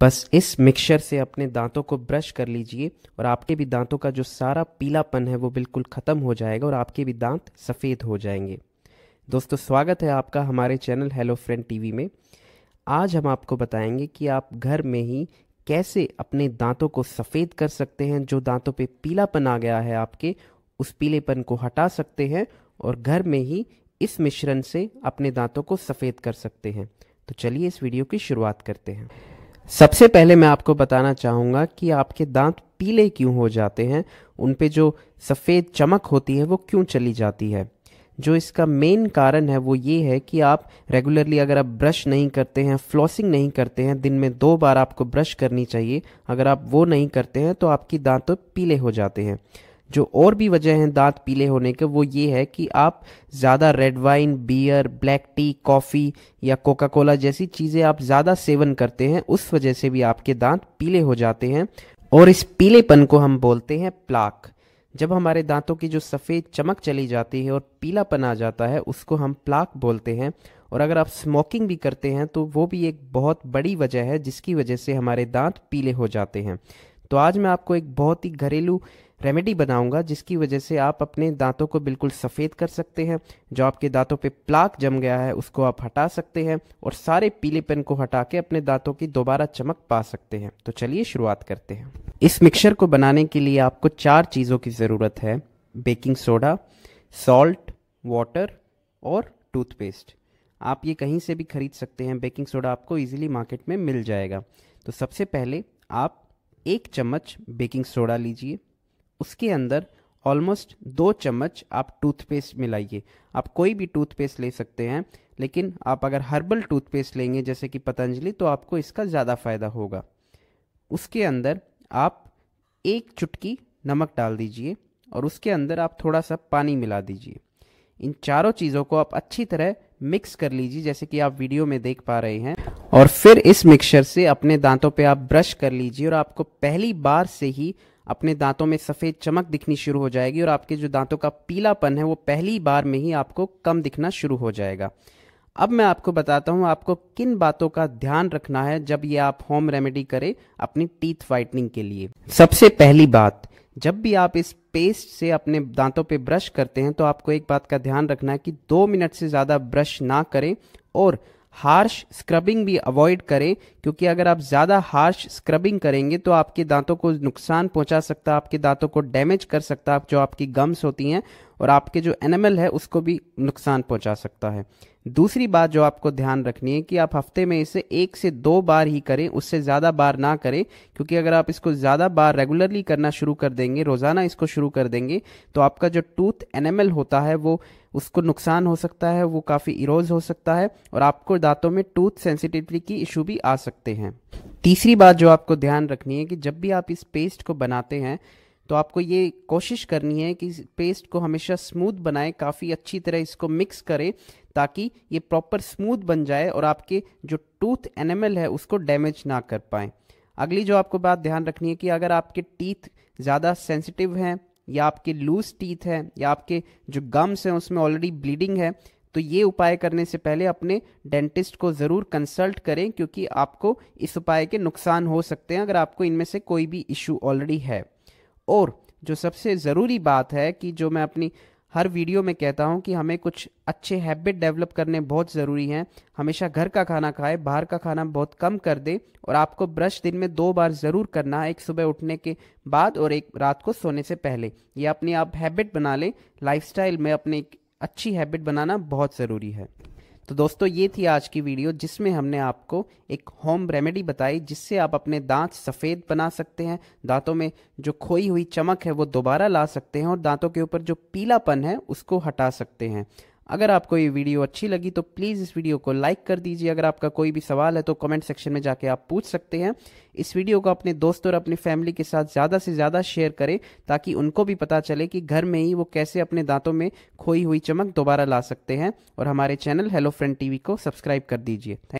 बस इस मिक्सचर से अपने दांतों को ब्रश कर लीजिए और आपके भी दांतों का जो सारा पीलापन है वो बिल्कुल ख़त्म हो जाएगा और आपके भी दांत सफ़ेद हो जाएंगे दोस्तों स्वागत है आपका हमारे चैनल हेलो फ्रेंड टीवी में आज हम आपको बताएंगे कि आप घर में ही कैसे अपने दांतों को सफ़ेद कर सकते हैं जो दांतों पे पीलापन आ गया है आपके उस पीलेपन को हटा सकते हैं और घर में ही इस मिश्रण से अपने दांतों को सफ़ेद कर सकते हैं तो चलिए इस वीडियो की शुरुआत करते हैं सबसे पहले मैं आपको बताना चाहूँगा कि आपके दांत पीले क्यों हो जाते हैं उन पे जो सफ़ेद चमक होती है वो क्यों चली जाती है जो इसका मेन कारण है वो ये है कि आप रेगुलरली अगर आप ब्रश नहीं करते हैं फ्लॉसिंग नहीं करते हैं दिन में दो बार आपको ब्रश करनी चाहिए अगर आप वो नहीं करते हैं तो आपकी दांत पीले हो जाते हैं जो और भी वजह है दांत पीले होने के वो ये है कि आप ज़्यादा red wine beer black tea coffee या कोका कोला जैसी चीज़ें आप ज़्यादा सेवन करते हैं उस वजह से भी आपके दांत पीले हो जाते हैं और इस पीलेपन को हम बोलते हैं प्लाक जब हमारे दांतों की जो सफ़ेद चमक चली जाती है और पीलापन आ जाता है उसको हम प्लाक बोलते हैं और अगर आप स्मोकिंग भी करते हैं तो वो भी एक बहुत बड़ी वजह है जिसकी वजह से हमारे दांत पीले हो जाते हैं तो आज मैं आपको एक बहुत ही घरेलू रेमेडी बनाऊंगा जिसकी वजह से आप अपने दांतों को बिल्कुल सफ़ेद कर सकते हैं जो आपके दांतों पे प्लाक जम गया है उसको आप हटा सकते हैं और सारे पीलेपन को हटा के अपने दांतों की दोबारा चमक पा सकते हैं तो चलिए शुरुआत करते हैं इस मिक्सचर को बनाने के लिए आपको चार चीज़ों की ज़रूरत है बेकिंग सोडा सॉल्ट वाटर और टूथपेस्ट आप ये कहीं से भी खरीद सकते हैं बेकिंग सोडा आपको इजीली मार्केट में मिल जाएगा तो सबसे पहले आप एक चम्मच बेकिंग सोडा लीजिए उसके अंदर ऑलमोस्ट दो चम्मच आप टूथपेस्ट मिलाइए आप कोई भी टूथपेस्ट ले सकते हैं लेकिन आप अगर हर्बल टूथपेस्ट लेंगे जैसे कि पतंजलि तो आपको इसका ज़्यादा फ़ायदा होगा उसके अंदर आप एक चुटकी नमक डाल दीजिए और उसके अंदर आप थोड़ा सा पानी मिला दीजिए इन चारों चीज़ों को आप अच्छी तरह मिक्स कर लीजिए जैसे कि आप वीडियो में देख पा रहे हैं और फिर इस मिक्सचर से अपने दांतों पे आप ब्रश कर लीजिए और आपको पहली बार से ही अपने दांतों में सफ़ेद चमक दिखनी शुरू हो जाएगी और आपके जो दांतों का पीलापन है वो पहली बार में ही आपको कम दिखना शुरू हो जाएगा अब मैं आपको बताता हूँ आपको किन बातों का ध्यान रखना है जब ये आप होम रेमेडी करें अपनी टीथ वाइटनिंग के लिए सबसे पहली बात जब भी आप इस पेस्ट से अपने दांतों पे ब्रश करते हैं तो आपको एक बात का ध्यान रखना है कि दो मिनट से ज़्यादा ब्रश ना करें और हार्श स्क्रबिंग भी अवॉइड करें क्योंकि अगर आप ज़्यादा हार्श स्क्रबिंग करेंगे तो आपके दांतों को नुकसान पहुंचा सकता है आपके दांतों को डैमेज कर सकता है जो आपकी गम्स होती हैं और आपके जो एनिमल है उसको भी नुकसान पहुंचा सकता है दूसरी बात जो आपको ध्यान रखनी है कि आप हफ्ते में इसे एक से दो बार ही करें उससे ज़्यादा बार ना करें क्योंकि अगर आप इसको ज़्यादा बार रेगुलरली करना शुरू कर देंगे रोज़ाना इसको शुरू कर देंगे तो आपका जो टूथ एनेमल होता है वो उसको नुकसान हो सकता है वो काफ़ी इरोज हो सकता है और आपको दांतों में टूथ सेंसिटिविटी की इशू भी आ सकते हैं तीसरी बात जो आपको ध्यान रखनी है कि जब भी आप इस पेस्ट को बनाते हैं तो आपको ये कोशिश करनी है कि पेस्ट को हमेशा स्मूथ बनाएं काफ़ी अच्छी तरह इसको मिक्स करें ताकि ये प्रॉपर स्मूथ बन जाए और आपके जो टूथ एनिमल है उसको डैमेज ना कर पाएँ अगली जो आपको बात ध्यान रखनी है कि अगर आपके टीथ ज़्यादा सेंसिटिव हैं या आपके लूज टीथ हैं या आपके जो गम्स हैं उसमें ऑलरेडी ब्लीडिंग है तो ये उपाय करने से पहले अपने डेंटिस्ट को ज़रूर कंसल्ट करें क्योंकि आपको इस उपाय के नुकसान हो सकते हैं अगर आपको इनमें से कोई भी इशू ऑलरेडी है और जो सबसे ज़रूरी बात है कि जो मैं अपनी हर वीडियो में कहता हूँ कि हमें कुछ अच्छे हैबिट डेवलप करने बहुत ज़रूरी हैं हमेशा घर का खाना खाए बाहर का खाना बहुत कम कर दे और आपको ब्रश दिन में दो बार ज़रूर करना है एक सुबह उठने के बाद और एक रात को सोने से पहले ये अपनी आप हैबिट बना लें लाइफ में अपनी अच्छी हैबिट बनाना बहुत ज़रूरी है तो दोस्तों ये थी आज की वीडियो जिसमें हमने आपको एक होम रेमेडी बताई जिससे आप अपने दांत सफ़ेद बना सकते हैं दांतों में जो खोई हुई चमक है वो दोबारा ला सकते हैं और दांतों के ऊपर जो पीलापन है उसको हटा सकते हैं अगर आपको ये वीडियो अच्छी लगी तो प्लीज़ इस वीडियो को लाइक कर दीजिए अगर आपका कोई भी सवाल है तो कमेंट सेक्शन में जाके आप पूछ सकते हैं इस वीडियो को अपने दोस्तों और अपनी फैमिली के साथ ज़्यादा से ज़्यादा शेयर करें ताकि उनको भी पता चले कि घर में ही वो कैसे अपने दांतों में खोई हुई चमक दोबारा ला सकते हैं और हमारे चैनल हेलो फ्रेंड टी को सब्सक्राइब कर दीजिए थैंक